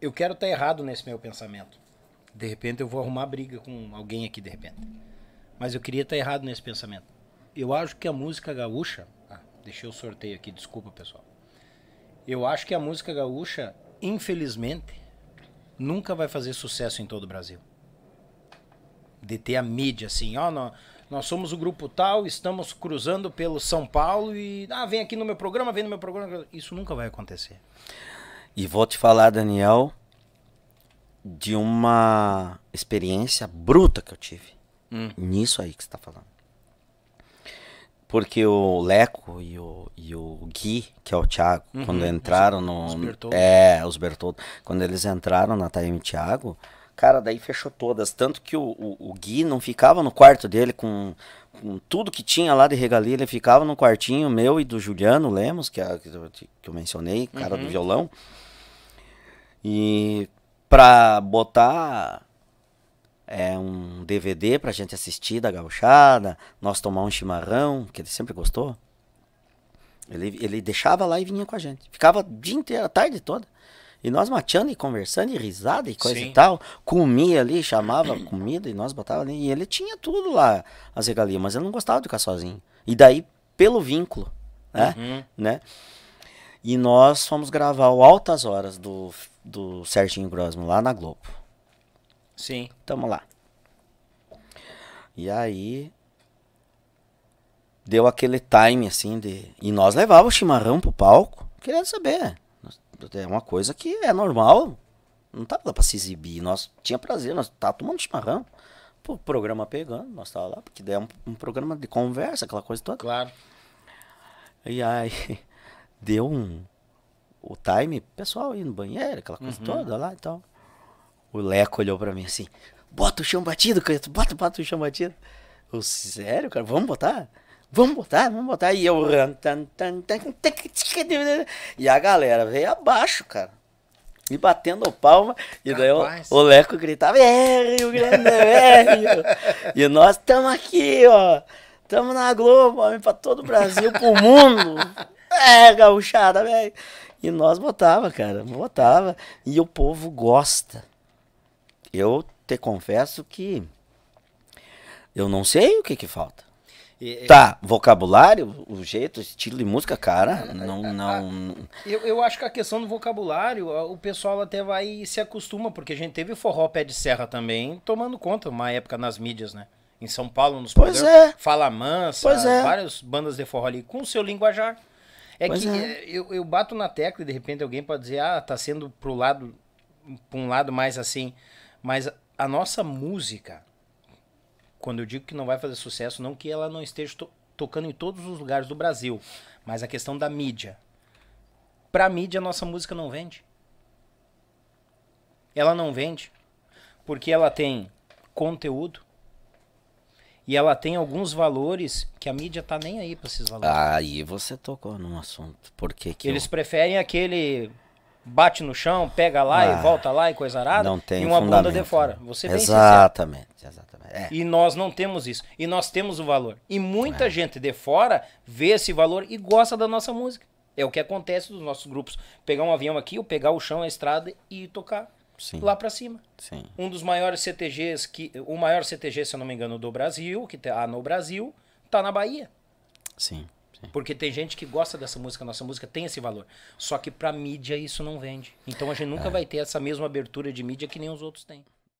eu quero estar tá errado nesse meu pensamento. De repente eu vou arrumar briga com alguém aqui de repente. Mas eu queria estar tá errado nesse pensamento. Eu acho que a música gaúcha, ah, deixei o sorteio aqui, desculpa, pessoal. Eu acho que a música gaúcha, infelizmente, nunca vai fazer sucesso em todo o Brasil. De ter a mídia assim, ó, oh, nós, somos o grupo tal, estamos cruzando pelo São Paulo e ah, vem aqui no meu programa, vem no meu programa. Isso nunca vai acontecer. E vou te falar, Daniel, de uma experiência bruta que eu tive. Hum. Nisso aí que você tá falando. Porque o Leco e o, e o Gui, que é o Thiago, uhum. quando entraram no. Os Bertoldo. É, os Bertoldo. Quando eles entraram na Time Thiago, cara, daí fechou todas. Tanto que o, o, o Gui não ficava no quarto dele com, com, tudo que tinha lá de regalia, ele ficava no quartinho meu e do Juliano Lemos, que, é, que, eu, que eu mencionei, cara uhum. do violão. E pra botar é, um DVD pra gente assistir da gauchada, nós tomar um chimarrão, que ele sempre gostou. Ele, ele deixava lá e vinha com a gente. Ficava o dia inteiro, a tarde toda. E nós mateando e conversando e risada e coisa Sim. e tal. Comia ali, chamava comida e nós botava ali. E ele tinha tudo lá, as regalias, mas ele não gostava de ficar sozinho. E daí, pelo vínculo, né? Uhum. né? E nós fomos gravar o Altas Horas do do Serginho Grosman lá na Globo. Sim. Tamo lá. E aí deu aquele time assim de e nós levávamos o chimarrão pro palco, querendo saber. É uma coisa que é normal. Não tava lá pra se exibir. Nós tinha prazer, nós tava tá tomando chimarrão. O programa pegando, nós tava lá, porque deu é um, um programa de conversa, aquela coisa toda. Claro. E aí deu um o time, pessoal indo no banheiro, aquela coisa uhum. toda lá e tal. O Leco olhou para mim assim: bota o chão batido, Canhoto, bota, bota o chão batido. Eu, sério, cara, vamos botar? Vamos botar, vamos botar. E eu. E a galera veio abaixo, cara. E batendo palma, e daí o, o, Leco gritava, é, Rio Grande, é, Rio. E nós estamos aqui, ó. Estamos na Globo, homem, pra todo o Brasil, pro mundo. É, gauchada, velho. E nós botava, cara, botava. E o povo gosta. Eu te confesso que eu não sei o que que falta. E, tá, vocabulário, o jeito, estilo de música, cara, não. não... Eu, eu acho que a questão do vocabulário, o pessoal até vai e se acostuma, porque a gente teve forró pé de serra também, tomando conta uma época nas mídias, né? Em São Paulo, nos pois poder, é. Fala Mansa, é. várias bandas de forró ali, com o seu linguajar. É pois que é. Eh, eu, eu bato na tecla e de repente alguém pode dizer, ah, tá sendo pro lado, pra um lado mais assim. Mas a nossa música, quando eu digo que não vai fazer sucesso, não que ela não esteja to tocando em todos os lugares do Brasil, mas a questão da mídia. Pra mídia, a nossa música não vende. Ela não vende. Porque ela tem conteúdo, e ela tem alguns valores que a mídia tá nem aí para esses valores. Aí você tocou num assunto. Por que que Eles eu... preferem aquele bate no chão, pega lá ah, e volta lá e coisa arada. Não tem E uma banda bunda de fora. Né? Você bem Exatamente, exatamente. É. E nós não temos isso. E nós temos o valor. E muita é. gente de fora vê esse valor e gosta da nossa música. É o que acontece dos nossos grupos. Pegar um avião aqui, ou pegar o chão, a estrada e tocar. Sim. lá para cima. Sim. Um dos maiores CTGs, que, o maior CTG, se eu não me engano, do Brasil, que tá ah, no Brasil, tá na Bahia. Sim. sim. Porque tem gente que gosta dessa música, nossa música tem esse valor. Só que pra mídia isso não vende. Então a gente nunca é. vai ter essa mesma abertura de mídia que nem os outros têm.